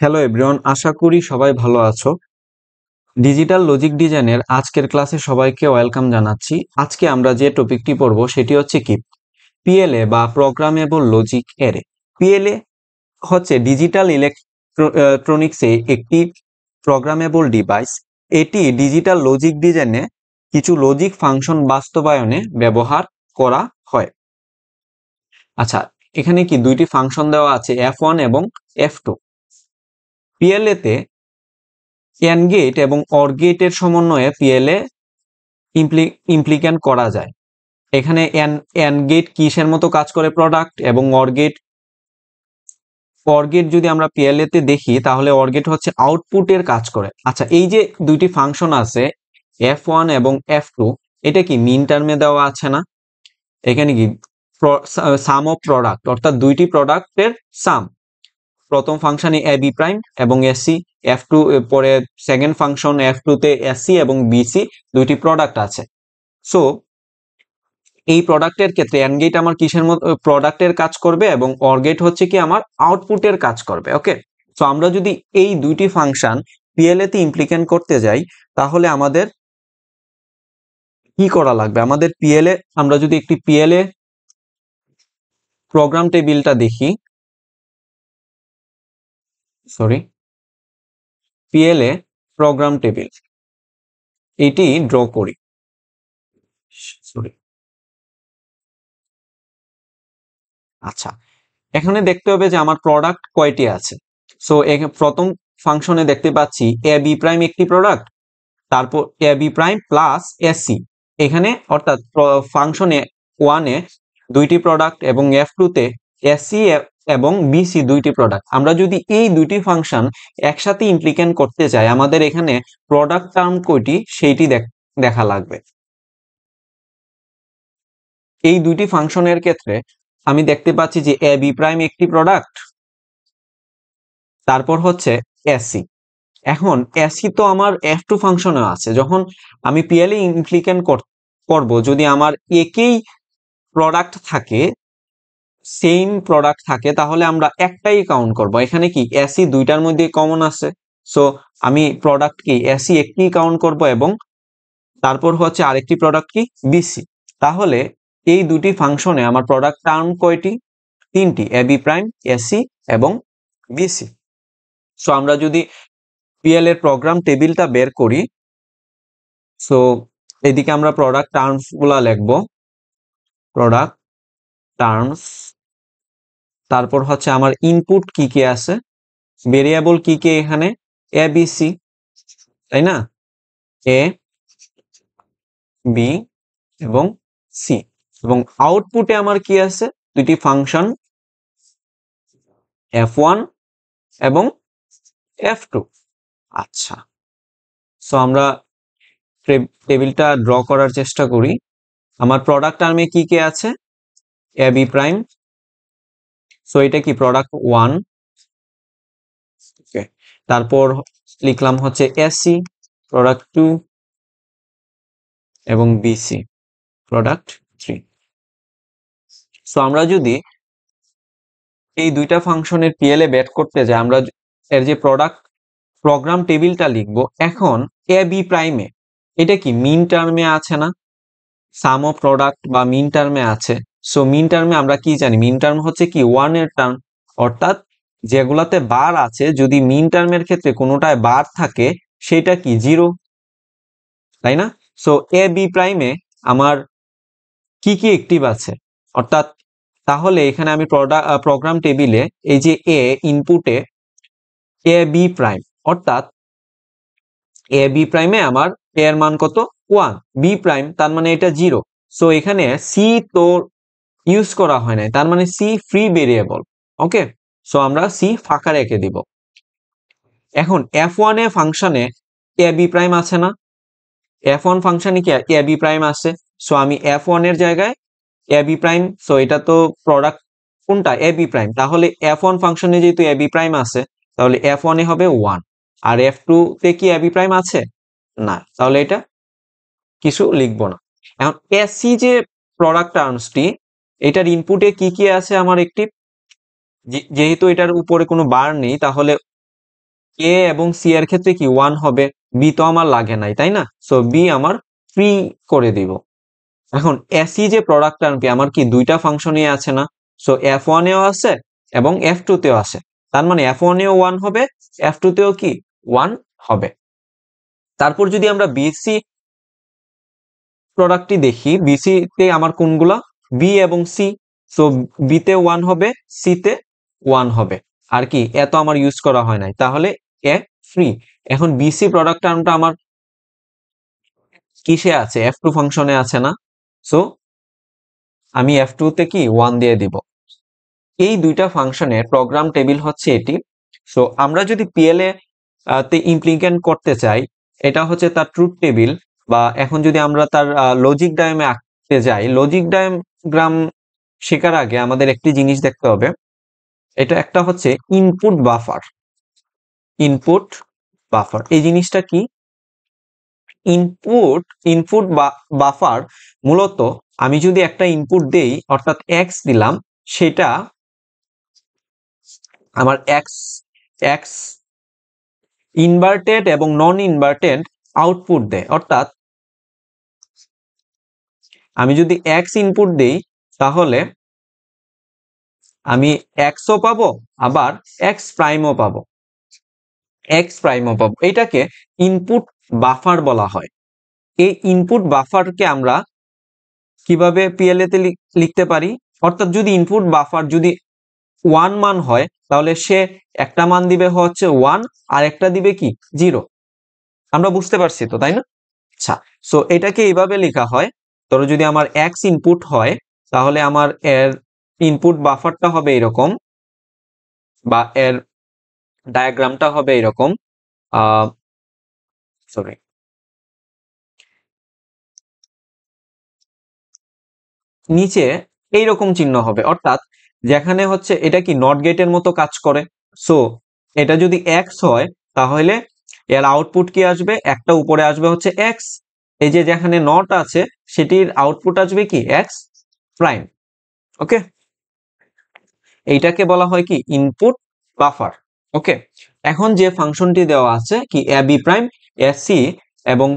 hello everyone আশা করি সবাই ভালো আছো ডিজিটাল লজিক ডিজাইনের আজকের ক্লাসে সবাইকে ওয়েলকাম জানাচ্ছি আজকে আমরা যে টপিকটি পড়ব সেটি হচ্ছে কি পিএলএ বা প্রোগ্রামেবল লজিক এরে পিএলএ হচ্ছে ডিজিটাল ইলেকট্রনিক্সে একটি প্রোগ্রামেবল ডিভাইস এটি ডিজিটাল লজিক ডিজাইনে কিছু লজিক ফাংশন বাস্তবায়নে ব্যবহার করা হয় আচ্ছা এখানে কি দুইটি ফাংশন দেওয়া আছে এফ ওয়ান এবং এফ টু তে ক্যান গেট এবং অর গেটের সমন্বয়ে পিএলএ ইমপ্লিকেন্ট করা যায় এখানে এন এন গেট কিসের মতো কাজ করে প্রোডাক্ট এবং অর গেট যদি আমরা তে দেখি তাহলে অর্গেট হচ্ছে আউটপুটের কাজ করে আচ্ছা এই যে দুইটি ফাংশন আছে এফ ওয়ান এবং এফ টু এটা কি মিন টার্মে দেওয়া আছে না এখানে কি সাম অফ প্রোডাক্ট অর্থাৎ দুইটি প্রোডাক্টের সাম প্রথম ফাংশনে এ বি প্রাইম এবং এসি এফ টু পরে সেকেন্ড ফাংশন এফ টুতে এসি এবং বিসি দুইটি প্রোডাক্ট আছে সো এই প্রোডাক্টের ক্ষেত্রে গেট আমার কিসের মতো প্রোডাক্টের কাজ করবে এবং অরগেট হচ্ছে কি আমার আউটপুটের কাজ করবে ওকে সো আমরা যদি এই দুইটি ফাংশন পিএলএ তে ইমপ্লিকেন্ট করতে যাই তাহলে আমাদের কি করা লাগবে আমাদের পিএলএ আমরা যদি একটি পিএলএ প্রোগ্রাম টেবিলটা দেখি সরি পিএলএ প্রোগ্রাম টেবিল এটি ড্র করি সরি আচ্ছা এখানে দেখতে হবে যে আমার প্রোডাক্ট কয়টি আছে সো প্রথম ফাংশনে দেখতে পাচ্ছি এ বি প্রাইম একটি প্রোডাক্ট তারপর A B prime plus AC এখানে অর্থাৎ ফাংশনে ওয়ানে দুইটি প্রোডাক্ট এবং এফ টুতে এসি এবং বিসি দুইটি প্রোডাক্ট আমরা যদি এই দুইটি ফাংশন একসাথে ইমপ্লিকেন্ট করতে চাই আমাদের এখানে প্রোডাক্ট টার্ম কয়টি সেইটি দেখা লাগবে এই দুইটি ফাংশনের ক্ষেত্রে আমি দেখতে পাচ্ছি যে এ বি প্রাইম একটি প্রোডাক্ট তারপর হচ্ছে এসি এখন এসি তো আমার এফ টু ফাংশনে আছে যখন আমি পিএলএ ইমপ্লিকেন্ট করব যদি আমার একেই প্রোডাক্ট থাকে সেম প্রোডাক্ট থাকে তাহলে আমরা একটাই কাউন্ট করব এখানে কি এসি e দুইটার মধ্যে কমন আছে সো আমি প্রোডাক্ট কি এসি e একটি কাউন্ট করব এবং তারপর হচ্ছে আরেকটি প্রোডাক্ট কি বিসি তাহলে এই দুটি ফাংশনে আমার প্রোডাক্ট টার্ন কয়টি তিনটি এবি প্রাইম এসি এবং বিসি সো আমরা যদি পিএল এর প্রোগ্রাম টেবিলটা বের করি সো এদিকে আমরা প্রোডাক্ট টার্মসগুলা লিখব প্রোডাক্ট টার্নস তারপর হচ্ছে আমার ইনপুট কি কি আছে ভেরিয়েবল কি কি এখানে এ বি সি তাই না এ বি এবং সি এবং আউটপুটে আমার কি আছে দুইটি ফাংশন এফ ওয়ান এবং এফ টু আচ্ছা সো আমরা টেবিলটা ড্র করার চেষ্টা করি আমার প্রোডাক্ট আর্মে কি কে আছে এ বি প্রাইম সো এটা কি প্রোডাক্ট ওয়ান তারপর লিখলাম হচ্ছে এসি প্রোডাক্ট টু এবং বিসি প্রোডাক্ট থ্রি সো আমরা যদি এই দুইটা ফাংশনের পিএলএ ব্যাট করতে যাই আমরা এর যে প্রোডাক্ট প্রোগ্রাম টেবিলটা লিখবো এখন এ বি প্রাইমে এটা কি মিন টার্মে আছে না সাম প্রোডাক্ট বা মিন টার্মে আছে সো মিন টার্মে আমরা কি জানি মিন টার্ম হচ্ছে কি ওয়ান এর টার্ম অর্থাৎ যেগুলাতে বার আছে যদি মিন টার্মের ক্ষেত্রে কোনোটায় বার থাকে সেটা কি জিরো তাই না সো এ বি প্রাইমে আমার কি কি অ্যাক্টিভ আছে অর্থাৎ তাহলে এখানে আমি প্রোগ্রাম টেবিলে এই যে এ ইনপুটে এ বি প্রাইম অর্থাৎ এ বি প্রাইমে আমার এ এর মান কত ওয়ান বি প্রাইম তার মানে এটা জিরো সো এখানে সি তো ইউজ করা হয় নাই তার মানে C free variable okay so আমরা সি ফাঁকা রেখে দিব এখন এফ ওয়ান এ ফাংশনে এ বি প্রাইম আছে না এফ ওয়ান ফাংশনে কি এ বি প্রাইম আছে সো আমি এফ ওয়ান এর জায়গায় এ বি প্রাইম সো এটা তো প্রোডাক্ট কোনটা এ বি প্রাইম তাহলে এফ ওয়ান ফাংশনে যেহেতু এ বি প্রাইম আছে তাহলে এফ ওয়ানে হবে ওয়ান আর এফ টু তে কি এ বি প্রাইম আছে না তাহলে এটা কিছু লিখবো না এখন এসি যে প্রোডাক্ট টার্মসটি এটার ইনপুটে কি কি আছে আমার একটি যেহেতু এটার উপরে কোনো বার নেই তাহলে এ এবং সি এর ক্ষেত্রে কি ওয়ান হবে বি তো আমার লাগে নাই তাই না সো বি আমার ফ্রি করে দিব এখন এসি যে প্রোডাক্ট টার্মটি আমার কি দুইটা ফাংশনই আছে না সো এফ ওয়ানেও আছে এবং এফ টুতেও আছে তার মানে এফ ওয়ানেও ওয়ান হবে এফ টুতেও কি ওয়ান হবে তারপর যদি আমরা বিসি প্রোডাক্টটি দেখি বিসিতে আমার কোনগুলা বি এবং সি সো বিতে ওয়ান হবে সিতে ওয়ান হবে আর কি এত আমার ইউজ করা হয় নাই তাহলে এ ফ্রি এখন বিসি প্রোডাক্ট টার্মটা আমার কিসে আছে এফ টু ফাংশনে আছে না সো আমি এফ তে কি ওয়ান দিয়ে দিব এই দুইটা ফাংশনে প্রোগ্রাম টেবিল হচ্ছে এটি সো আমরা যদি পিএলএ তে ইমপ্লিকেন্ট করতে চাই এটা হচ্ছে তার ট্রুথ টেবিল বা এখন যদি আমরা তার লজিক ডায়ামে তে যাই লজিক ডায়াগ্রাম শেখার আগে আমাদের একটি জিনিস দেখতে হবে এটা একটা হচ্ছে ইনপুট বাফার ইনপুট বাফার এই জিনিসটা কি ইনপুট ইনপুট বাফার মূলত আমি যদি একটা ইনপুট দেই অর্থাৎ এক্স দিলাম সেটা আমার এক্স এক্স ইনভার্টেড এবং নন ইনভার্টেড আউটপুট দেয় অর্থাৎ আমি যদি এক্স ইনপুট দেই তাহলে আমি এক্সও পাবো আবার এক্স প্রাইমও পাবো এক্স প্রাইমও পাবো এটাকে ইনপুট বাফার বলা হয় এই ইনপুট বাফারকে আমরা কিভাবে পিএলএ তে লিখতে পারি অর্থাৎ যদি ইনপুট বাফার যদি ওয়ান মান হয় তাহলে সে একটা মান দিবে হচ্ছে ওয়ান আর একটা দিবে কি জিরো আমরা বুঝতে পারছি তো তাই না আচ্ছা সো এটাকে এইভাবে লেখা হয় ধরো যদি আমার এক্স ইনপুট হয় তাহলে আমার এর ইনপুট বাফারটা হবে এরকম বা এর ডায়াগ্রামটা হবে এরকম সরি নিচে এইরকম চিহ্ন হবে অর্থাৎ যেখানে হচ্ছে এটা কি নট গেটের মতো কাজ করে সো এটা যদি এক্স হয় তাহলে এর আউটপুট কি আসবে একটা উপরে আসবে হচ্ছে এক্স এই যে যেখানে নট আছে সেটির আউটপুট আসবে কি এক্স প্রাইম ওকে এইটাকে বলা হয় কি ইনপুট বাফার ওকে এখন যে ফাংশনটি দেওয়া আছে কি এ বি প্রাইম এসি এবং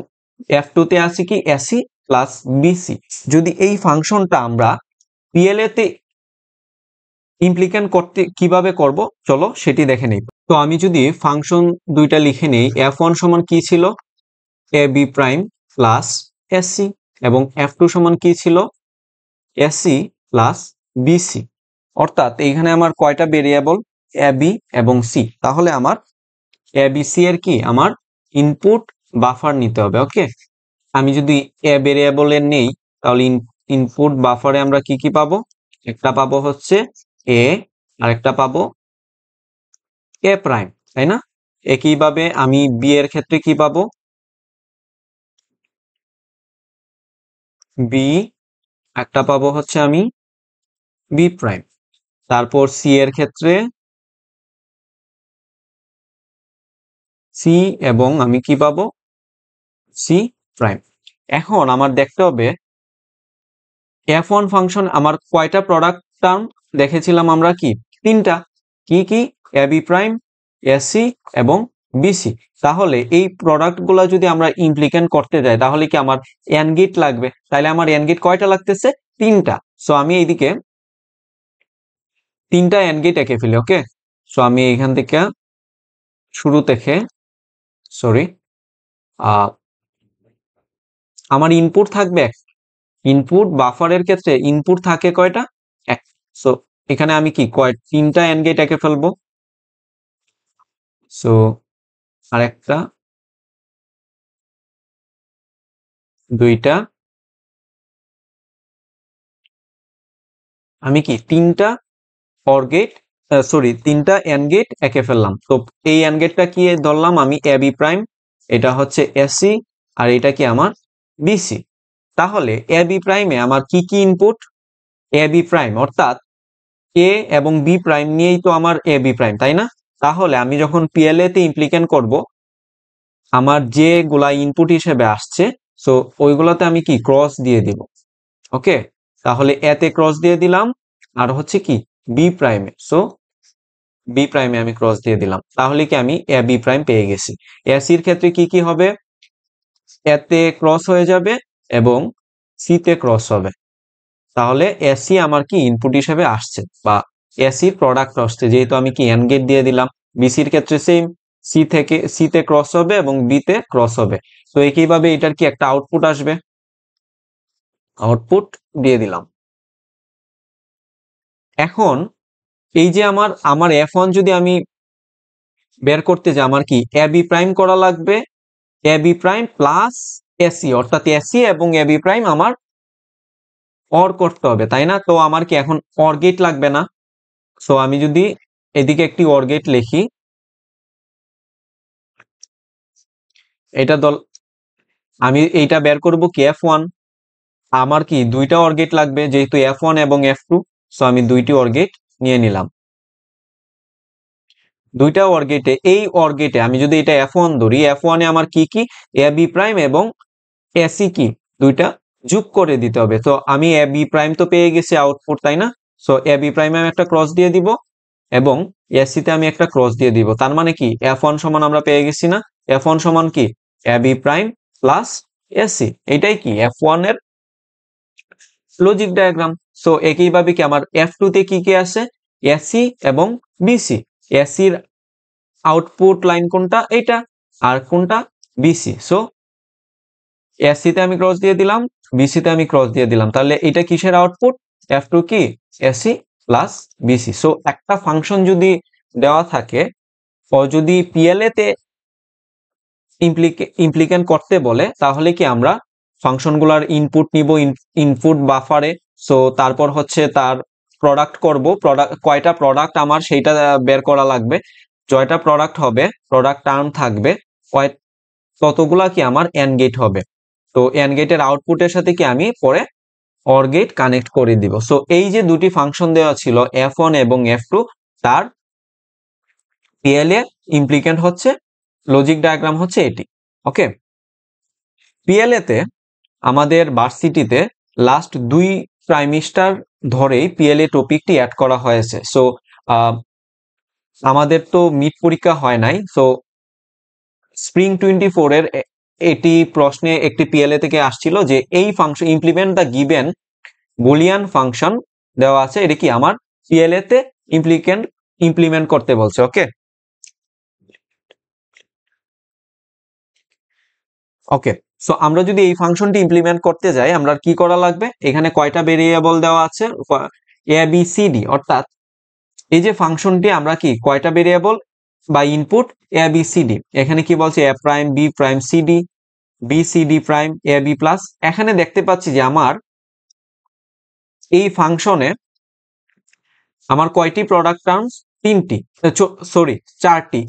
এফ টুতে আছে কি এসি প্লাস বিসি যদি এই ফাংশনটা আমরা পিএলএ তে ইমপ্লিকেন্ট করতে কিভাবে করব চলো সেটি দেখে নেই তো আমি যদি ফাংশন দুইটা লিখে নেই এফ ওয়ান সমান কি ছিল A B prime plus AC এবং এফ টু সমান কি ছিল এসি প্লাস বিসি অর্থাৎ এইখানে আমার কয়টা ভেরিয়েবল এ বি এবং সি তাহলে আমার এ বি সি এর কি আমার ইনপুট বাফার নিতে হবে ওকে আমি যদি এ ভেরিয়েবলের নেই তাহলে ইনপুট বাফারে আমরা কি কি পাবো একটা পাবো হচ্ছে এ আর একটা পাবো এ প্রাইম তাই না একইভাবে আমি বি এর ক্ষেত্রে কি পাবো বি একটা পাবো হচ্ছে আমি বি প্রাইম তারপর সি এর ক্ষেত্রে সি এবং আমি কি পাবো সি প্রাইম এখন আমার দেখতে হবে এফ ওয়ান ফাংশন আমার কয়টা প্রোডাক্ট টার্ম দেখেছিলাম আমরা কি তিনটা কি কি এ বি প্রাইম এসি এবং বিসি তাহলে এই প্রোডাক্টগুলো যদি আমরা ইমপ্লিকেন্ট করতে যাই তাহলে কি আমার এন গেট লাগবে তাহলে আমার এন গেট কয়টা লাগতেছে তিনটা সো আমি এইদিকে তিনটা এন গেট এঁকে ফেলি ওকে সো আমি এখান থেকে শুরু থেকে সরি আমার ইনপুট থাকবে এক ইনপুট বাফারের ক্ষেত্রে ইনপুট থাকে কয়টা এক সো এখানে আমি কি কয় তিনটা এন গেট এঁকে ফেলবো সো আর একটা দুইটা আমি কি তিনটা অর গেট সরি তিনটা অ্যান একে ফেললাম তো এই অ্যান কি ধরলাম আমি এ বি প্রাইম এটা হচ্ছে এসি আর এটা কি আমার বিসি তাহলে এ বি প্রাইমে আমার কি কি ইনপুট এ বি প্রাইম অর্থাৎ এ এবং বি প্রাইম নিয়েই তো আমার এ বি প্রাইম তাই না তাহলে আমি যখন পিএলএ তে ইমপ্লিকেন্ট করব আমার যেগুলা ইনপুট হিসেবে আসছে সো ওইগুলাতে আমি কি ক্রস দিয়ে দিব ওকে তাহলে এতে ক্রস দিয়ে দিলাম আর হচ্ছে কি বি প্রাইমে সো বি প্রাইমে আমি ক্রস দিয়ে দিলাম তাহলে কি আমি এ বি প্রাইম পেয়ে গেছি এসির ক্ষেত্রে কি কি হবে এতে ক্রস হয়ে যাবে এবং সিতে ক্রস হবে তাহলে এসি আমার কি ইনপুট হিসেবে আসছে বা এসির প্রোডাক্ট আসছে যেহেতু আমি কি এন গেট দিয়ে দিলাম বিসির ক্ষেত্রে সেম সি থেকে সিতে ক্রস হবে এবং বিতে ক্রস হবে তো একইভাবে এটার কি একটা আউটপুট আসবে আউটপুট দিয়ে দিলাম এখন এই যে আমার আমার এফ যদি আমি বের করতে যাই আমার কি এ প্রাইম করা লাগবে এ প্রাইম প্লাস এসি অর্থাৎ এসি এবং এ প্রাইম আমার অর করতে হবে তাই না তো আমার কি এখন অর গেট লাগবে না সো আমি যদি এদিকে একটি অর লিখি এটা দল আমি এইটা বের করব কি এফ ওয়ান আমার কি দুইটা অর লাগবে যেহেতু এফ ওয়ান এবং এফ টু সো আমি দুইটি অর্গেট নিয়ে নিলাম দুইটা অর্গেটে এই অর্গেটে আমি যদি এটা এফ ওয়ান ধরি এফ ওয়ানে আমার কি কি এ বি প্রাইম এবং এসি কি দুইটা যুগ করে দিতে হবে তো আমি এ বি প্রাইম তো পেয়ে গেছি আউটপুট তাই না সো এ বি প্রাইমে আমি একটা ক্রস দিয়ে দিব এবং সিতে আমি একটা ক্রস দিয়ে দিব তার মানে কি এফ ওয়ান সমান আমরা পেয়ে গেছি না এফ ওয়ান সমান কি A B prime plus AC এটাই কি এফ ওয়ান এর লজিক ডায়াগ্রাম সো একইভাবে কি আমার এফ টুতে কি কি আছে এসি এবং বিসি এসির আউটপুট লাইন কোনটা এটা আর কোনটা বিসি সো এসিতে আমি ক্রস দিয়ে দিলাম বিসিতে আমি ক্রস দিয়ে দিলাম তাহলে এটা কিসের আউটপুট f2 টু কি এসি প্লাস বিসি সো একটা ফাংশন যদি দেওয়া থাকে ও যদি তে ইমপ্লিকেন্ট করতে বলে তাহলে কি আমরা ফাংশনগুলার ইনপুট নিব ইনপুট বাফারে সো তারপর হচ্ছে তার প্রোডাক্ট করব প্রোডাক্ট কয়টা প্রোডাক্ট আমার সেইটা বের করা লাগবে জয়টা প্রোডাক্ট হবে প্রোডাক্ট টার্ম থাকবে ততগুলা কি আমার এন গেট হবে তো এন গেটের আউটপুটের সাথে কি আমি পরে অর গেট কানেক্ট করে দিব সো এই যে দুটি ফাংশন দেওয়া ছিল এফ ওয়ান এবং এফ টু তার পিএলএ ইমপ্লিকেন্ট হচ্ছে লজিক ডায়াগ্রাম হচ্ছে এটি ওকে তে আমাদের ভার্সিটিতে লাস্ট দুই প্রাইমিস্টার ধরেই পিএলএ টপিকটি অ্যাড করা হয়েছে সো আমাদের তো মিট পরীক্ষা হয় নাই সো স্প্রিং টোয়েন্টি ফোরের এটি প্রশ্নে একটি পিএলএ থেকে আসছিল যে এই function implement the given Boolean function দেওয়া আছে এটা কি আমার পিএলএ তে ইমপ্লিকেন্ট ইমপ্লিমেন্ট করতে বলছে ওকে ওকে সো আমরা যদি এই ফাংশনটি ইমপ্লিমেন্ট করতে যাই আমরা কি করা লাগবে এখানে কয়টা ভেরিয়েবল দেওয়া আছে এ বি সি ডি অর্থাৎ এই যে ফাংশনটি আমরা কি কয়টা ভেরিয়েবল বা input A B C D এখানে কি বলছে A prime B prime C D B C D prime A B plus এখানে দেখতে পাচ্ছি যে আমার এই ফাংশনে আমার কয়টি প্রোডাক্ট টার্মস তিনটি সরি চারটি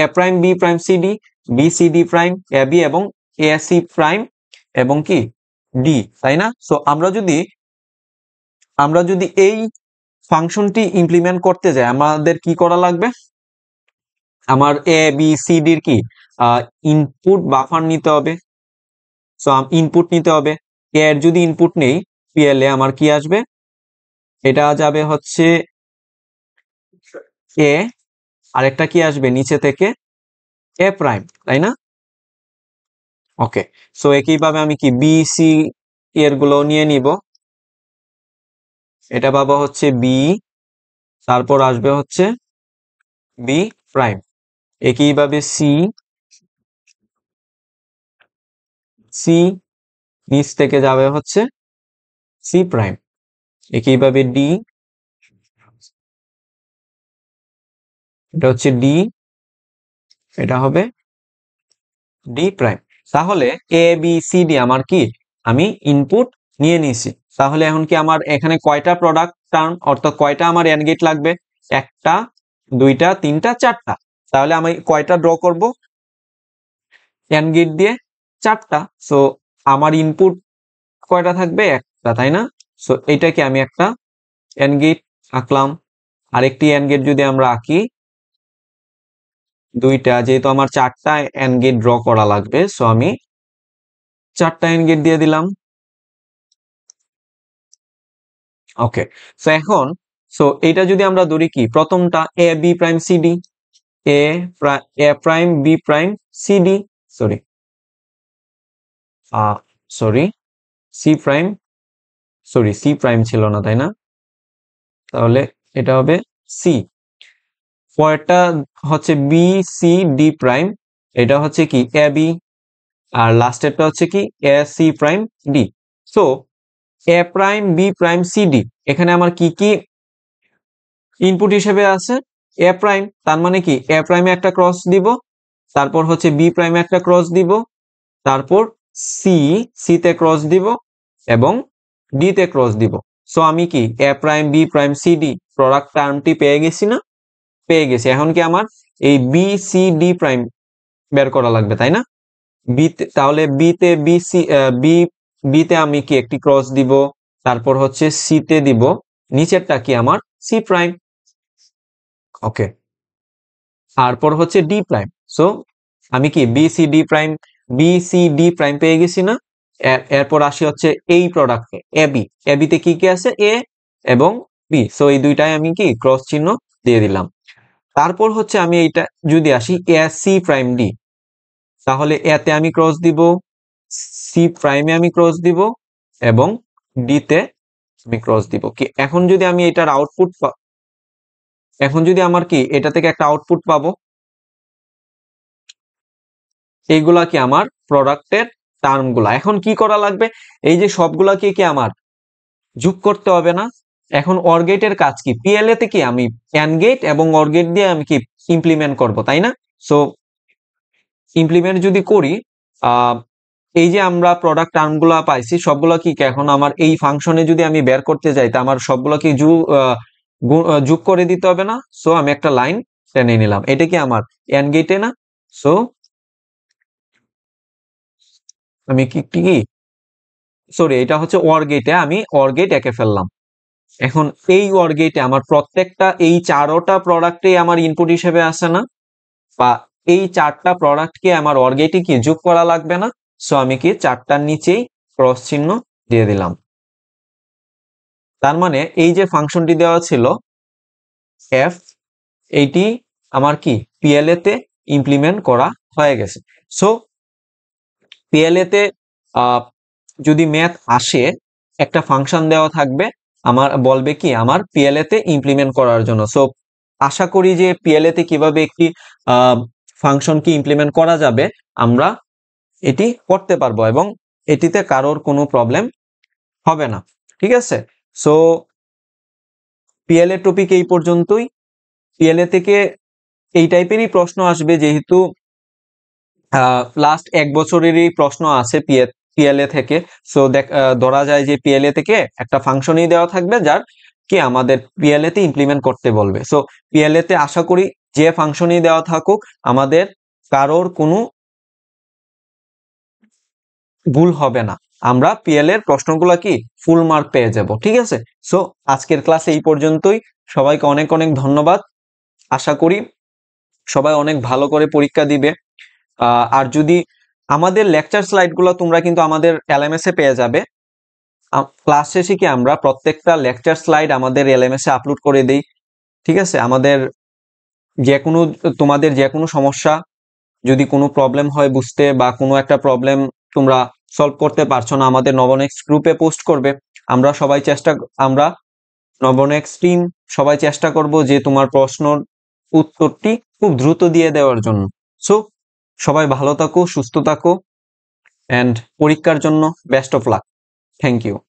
A prime B prime C D B C D prime A B এবং এ সি প্রাইম এবং কি ডি তাই না সো আমরা যদি আমরা যদি এই ফাংশনটি ইমপ্লিমেন্ট করতে যাই আমাদের কি করা লাগবে আমার এ বি সি ডির কি ইনপুট বাফার নিতে হবে সো ইনপুট নিতে হবে এ এর যদি ইনপুট নেই এ আমার কি আসবে এটা যাবে হচ্ছে এ আরেকটা কি আসবে নিচে থেকে এ প্রাইম তাই না ওকে সো একইভাবে আমি কি বি সি এর গুলো নিয়ে নিব এটা পাবো হচ্ছে বি তারপর আসবে হচ্ছে বি প্রাইম একইভাবে সি সি নিচ থেকে যাবে হচ্ছে সি প্রাইম একইভাবে ডি এটা হচ্ছে ডি এটা হবে ডি প্রাইম তাহলে এ বি সি ডি আমার কি আমি ইনপুট নিয়ে নিয়েছি তাহলে এখন কি আমার এখানে কয়টা প্রোডাক্ট টার্ম অর্থাৎ কয়টা আমার এন লাগবে একটা দুইটা তিনটা চারটা তাহলে আমি কয়টা ড্র করব এন গেট দিয়ে চারটা সো আমার ইনপুট কয়টা থাকবে একটা তাই না সো এটাকে আমি একটা এন গেট আঁকলাম আরেকটি এন গেট যদি আমরা আঁকি দুইটা যেহেতু আমার চারটা এন গেট ড্র করা লাগবে সো আমি চারটা এন গেট দিয়ে দিলাম ওকে সো এখন সো এটা যদি আমরা ধরি কি প্রথমটা A B prime C D A A prime B prime C D sorry sorry C prime sorry C prime ছিল না তাই না তাহলে এটা হবে সি পরেরটা হচ্ছে বি সি ডি প্রাইম এটা হচ্ছে কি এ বি আর লাস্টেরটা হচ্ছে কি A C prime D so A prime B prime C D এখানে আমার কি কি ইনপুট হিসেবে আছে এ প্রাইম তার মানে কি এ প্রাইমে একটা ক্রস দিব তারপর হচ্ছে বি প্রাইমে একটা ক্রস দিব তারপর সি সিতে ক্রস দিব এবং ডিতে ক্রস দিব সো আমি কি A prime B prime C D product টার্মটি পেয়ে গেছি না পেয়ে গেছি এখন কি আমার এই বি সি ডি প্রাইম বের করা লাগবে তাই না বিতে তাহলে বিতে বি সি বি বিতে আমি কি একটি ক্রস দিব তারপর হচ্ছে সিতে দিব নিচেরটা কি আমার সি প্রাইম ওকে তারপর হচ্ছে ডি প্রাইম সো আমি কি B C D prime B C D prime পেয়ে গেছি না এরপর আসি হচ্ছে এই প্রোডাক্টে এ বি এ বিতে কি কি আছে এ এবং বি সো এই দুইটাই আমি কি ক্রস চিহ্ন দিয়ে দিলাম তারপর হচ্ছে আমি এইটা যদি আসি এ সি প্রাইম ডি তাহলে এতে আমি ক্রস দিব সি প্রাইমে আমি ক্রস দিব এবং ডিতে আমি ক্রস দিব কি এখন যদি আমি এটার আউটপুট এখন যদি আমার কি এটা থেকে একটা আউটপুট পাবো এইগুলা কি আমার প্রোডাক্টের টার্মগুলা এখন কি করা লাগবে এই যে সবগুলাকে কি আমার যুগ করতে হবে না এখন অর্গেটের কাজ কি পিএলএ তে কি আমি গেট এবং অর্গেট দিয়ে আমি কি ইমপ্লিমেন্ট করব তাই না সো ইমপ্লিমেন্ট যদি করি এই যে আমরা প্রোডাক্ট টার্মগুলা পাইছি সবগুলো কি এখন আমার এই ফাংশনে যদি আমি বের করতে যাই তা আমার সবগুলা কি আহ যোগ করে দিতে হবে না সো আমি একটা লাইন টেনে নিলাম এটা কি আমার এন গেটে না সো আমি কি কি সরি এটা হচ্ছে ওয়ার গেটে আমি ওয়ার গেট এঁকে ফেললাম এখন এই ওয়ার গেটে আমার প্রত্যেকটা এই চারোটা প্রোডাক্টে আমার ইনপুট হিসেবে আসে না বা এই চারটা প্রোডাক্টকে আমার ওয়ার গেটে কি যোগ করা লাগবে না সো আমি কি চারটার নিচেই ক্রস চিহ্ন দিয়ে দিলাম তার মানে এই যে ফাংশনটি দেওয়া ছিল এফ এইটি আমার কি পিএলএ তে ইমপ্লিমেন্ট করা হয়ে গেছে সো পিএলএ তে যদি ম্যাথ আসে একটা ফাংশন দেওয়া থাকবে আমার বলবে কি আমার পিএলএ তে ইমপ্লিমেন্ট করার জন্য সো আশা করি যে পিএলএ তে কিভাবে একটি ফাংশন কি ইমপ্লিমেন্ট করা যাবে আমরা এটি করতে পারবো এবং এটিতে কারোর কোনো প্রবলেম হবে না ঠিক আছে সো পিএলএ টপিক এই পর্যন্তই পিএলএ থেকে এই টাইপেরই প্রশ্ন আসবে যেহেতু লাস্ট এক বছরেরই প্রশ্ন আছে পিএলএ থেকে সো দেখ ধরা যায় যে পিএলএ থেকে একটা ফাংশনই দেওয়া থাকবে যার কি আমাদের পিএলএ তে ইমপ্লিমেন্ট করতে বলবে সো পিএলএ তে আশা করি যে ফাংশনই দেওয়া থাকুক আমাদের কারোর কোনো ভুল হবে না আমরা পিএল এর প্রশ্নগুলো কি ফুল মার্ক পেয়ে যাব ঠিক আছে সো আজকের ক্লাস এই পর্যন্তই সবাইকে অনেক অনেক ধন্যবাদ আশা করি সবাই অনেক ভালো করে পরীক্ষা দিবে আর যদি আমাদের লেকচার স্লাইডগুলো তোমরা কিন্তু আমাদের এলএমএসে পেয়ে যাবে ক্লাস শেষে কি আমরা প্রত্যেকটা লেকচার স্লাইড আমাদের এলএমএসে আপলোড করে দেই ঠিক আছে আমাদের যে কোনো তোমাদের যে কোনো সমস্যা যদি কোনো প্রবলেম হয় বুঝতে বা কোনো একটা প্রবলেম তোমরা সলভ করতে পারছো না আমাদের নবনেক্স গ্রুপে পোস্ট করবে আমরা সবাই চেষ্টা আমরা নবনেক্স টিম সবাই চেষ্টা করব যে তোমার প্রশ্নর উত্তরটি খুব দ্রুত দিয়ে দেওয়ার জন্য সো সবাই ভালো থাকো সুস্থ থাকো অ্যান্ড পরীক্ষার জন্য best of luck thank you